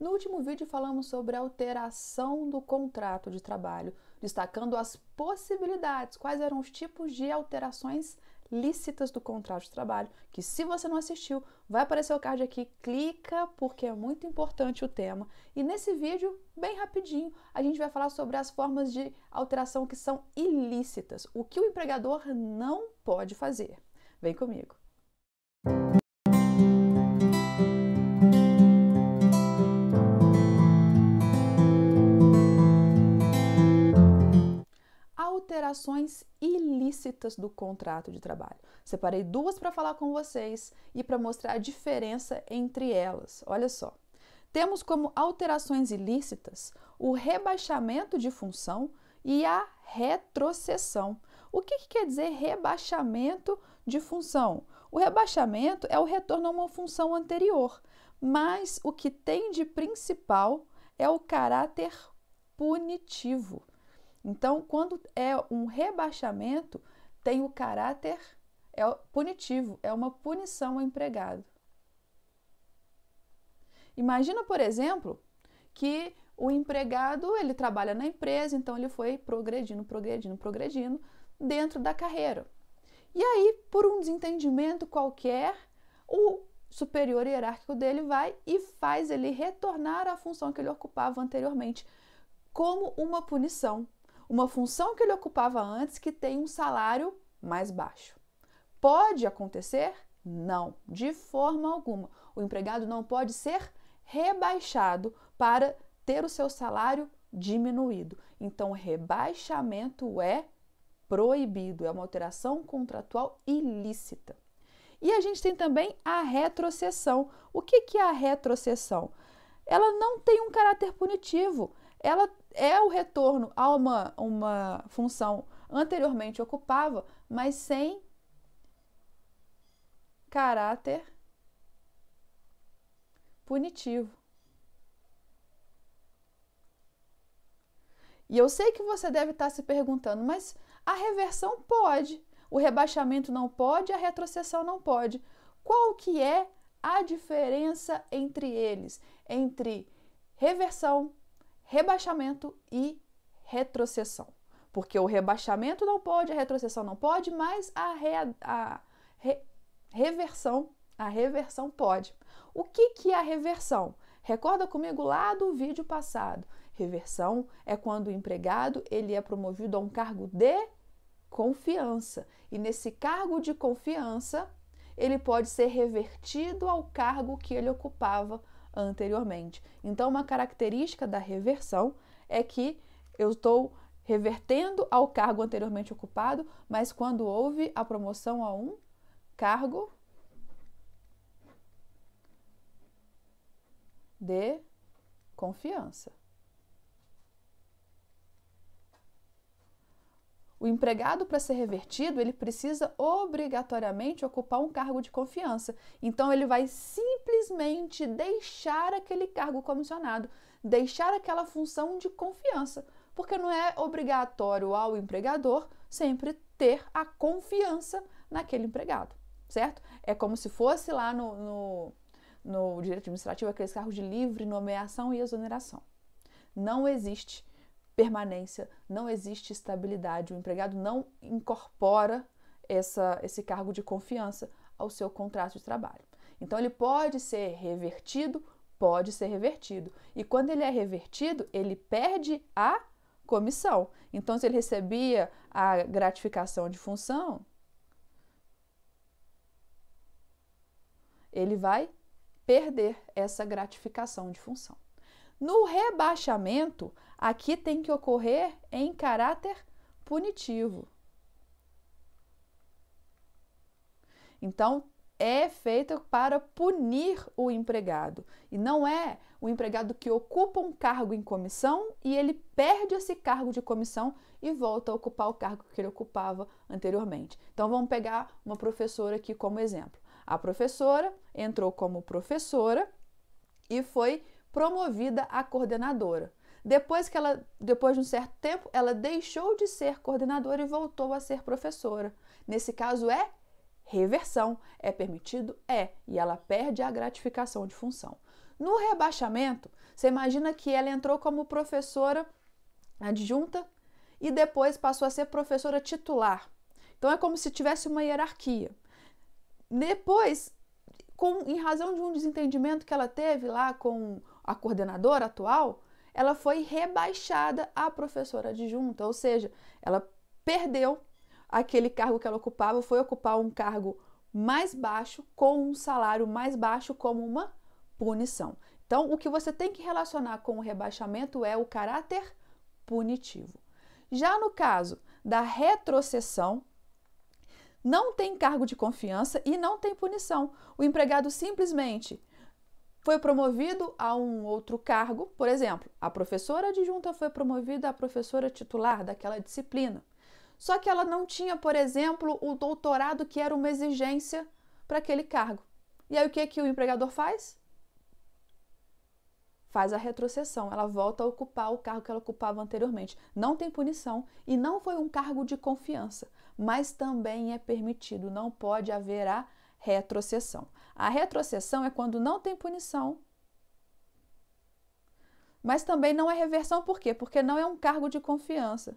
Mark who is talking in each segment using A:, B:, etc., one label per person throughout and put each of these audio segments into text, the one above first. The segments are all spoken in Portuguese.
A: No último vídeo falamos sobre a alteração do contrato de trabalho, destacando as possibilidades, quais eram os tipos de alterações lícitas do contrato de trabalho, que se você não assistiu, vai aparecer o card aqui, clica porque é muito importante o tema. E nesse vídeo, bem rapidinho, a gente vai falar sobre as formas de alteração que são ilícitas, o que o empregador não pode fazer. Vem comigo. Música alterações ilícitas do contrato de trabalho. Separei duas para falar com vocês e para mostrar a diferença entre elas. Olha só. Temos como alterações ilícitas o rebaixamento de função e a retrocessão. O que, que quer dizer rebaixamento de função? O rebaixamento é o retorno a uma função anterior, mas o que tem de principal é o caráter punitivo. Então, quando é um rebaixamento, tem o caráter é punitivo, é uma punição ao empregado. Imagina, por exemplo, que o empregado ele trabalha na empresa, então ele foi progredindo, progredindo, progredindo dentro da carreira. E aí, por um desentendimento qualquer, o superior hierárquico dele vai e faz ele retornar à função que ele ocupava anteriormente, como uma punição uma função que ele ocupava antes que tem um salário mais baixo. Pode acontecer? Não, de forma alguma. O empregado não pode ser rebaixado para ter o seu salário diminuído. Então, rebaixamento é proibido, é uma alteração contratual ilícita. E a gente tem também a retrocessão. O que, que é a retrocessão? Ela não tem um caráter punitivo, ela é o retorno a uma, uma função anteriormente ocupava, mas sem caráter punitivo. E eu sei que você deve estar tá se perguntando, mas a reversão pode, o rebaixamento não pode, a retrocessão não pode. Qual que é a diferença entre eles? Entre reversão, rebaixamento e retrocessão. Porque o rebaixamento não pode, a retrocessão não pode, mas a, re, a re, reversão, a reversão pode. O que, que é a reversão? Recorda comigo lá do vídeo passado. Reversão é quando o empregado ele é promovido a um cargo de confiança. E nesse cargo de confiança, ele pode ser revertido ao cargo que ele ocupava anteriormente. Então, uma característica da reversão é que eu estou revertendo ao cargo anteriormente ocupado, mas quando houve a promoção a um cargo de confiança. O empregado, para ser revertido, ele precisa obrigatoriamente ocupar um cargo de confiança. Então, ele vai simplesmente deixar aquele cargo comissionado, deixar aquela função de confiança, porque não é obrigatório ao empregador sempre ter a confiança naquele empregado, certo? É como se fosse lá no, no, no direito administrativo aqueles cargos de livre nomeação e exoneração. Não existe permanência, não existe estabilidade. O empregado não incorpora essa, esse cargo de confiança ao seu contrato de trabalho. Então, ele pode ser revertido, pode ser revertido. E quando ele é revertido, ele perde a comissão. Então, se ele recebia a gratificação de função, ele vai perder essa gratificação de função. No rebaixamento, aqui tem que ocorrer em caráter punitivo. Então, é feita para punir o empregado. E não é o empregado que ocupa um cargo em comissão e ele perde esse cargo de comissão e volta a ocupar o cargo que ele ocupava anteriormente. Então vamos pegar uma professora aqui como exemplo. A professora entrou como professora e foi promovida a coordenadora. Depois que ela, depois de um certo tempo, ela deixou de ser coordenadora e voltou a ser professora. Nesse caso é reversão, é permitido? É, e ela perde a gratificação de função. No rebaixamento, você imagina que ela entrou como professora adjunta e depois passou a ser professora titular. Então é como se tivesse uma hierarquia. Depois, com, em razão de um desentendimento que ela teve lá com a coordenadora atual, ela foi rebaixada a professora adjunta, ou seja, ela perdeu aquele cargo que ela ocupava, foi ocupar um cargo mais baixo com um salário mais baixo como uma punição. Então, o que você tem que relacionar com o rebaixamento é o caráter punitivo. Já no caso da retrocessão, não tem cargo de confiança e não tem punição. O empregado simplesmente foi promovido a um outro cargo, por exemplo, a professora adjunta foi promovida a professora titular daquela disciplina. Só que ela não tinha, por exemplo, o doutorado que era uma exigência para aquele cargo. E aí o que, é que o empregador faz? Faz a retrocessão, ela volta a ocupar o cargo que ela ocupava anteriormente. Não tem punição e não foi um cargo de confiança, mas também é permitido, não pode haver a retrocessão. A retrocessão é quando não tem punição. Mas também não é reversão, por quê? Porque não é um cargo de confiança.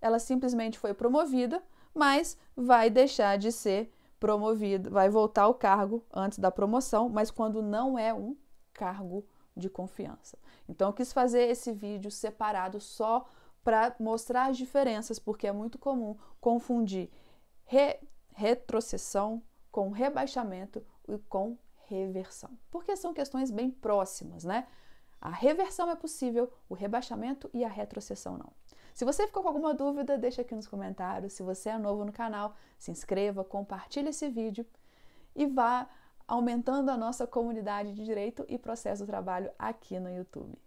A: Ela simplesmente foi promovida, mas vai deixar de ser promovida, vai voltar ao cargo antes da promoção, mas quando não é um cargo de confiança. Então, eu quis fazer esse vídeo separado só para mostrar as diferenças, porque é muito comum confundir re retrocessão com rebaixamento e com reversão, porque são questões bem próximas, né? A reversão é possível, o rebaixamento e a retrocessão não. Se você ficou com alguma dúvida, deixa aqui nos comentários. Se você é novo no canal, se inscreva, compartilhe esse vídeo e vá aumentando a nossa comunidade de direito e processo do trabalho aqui no YouTube.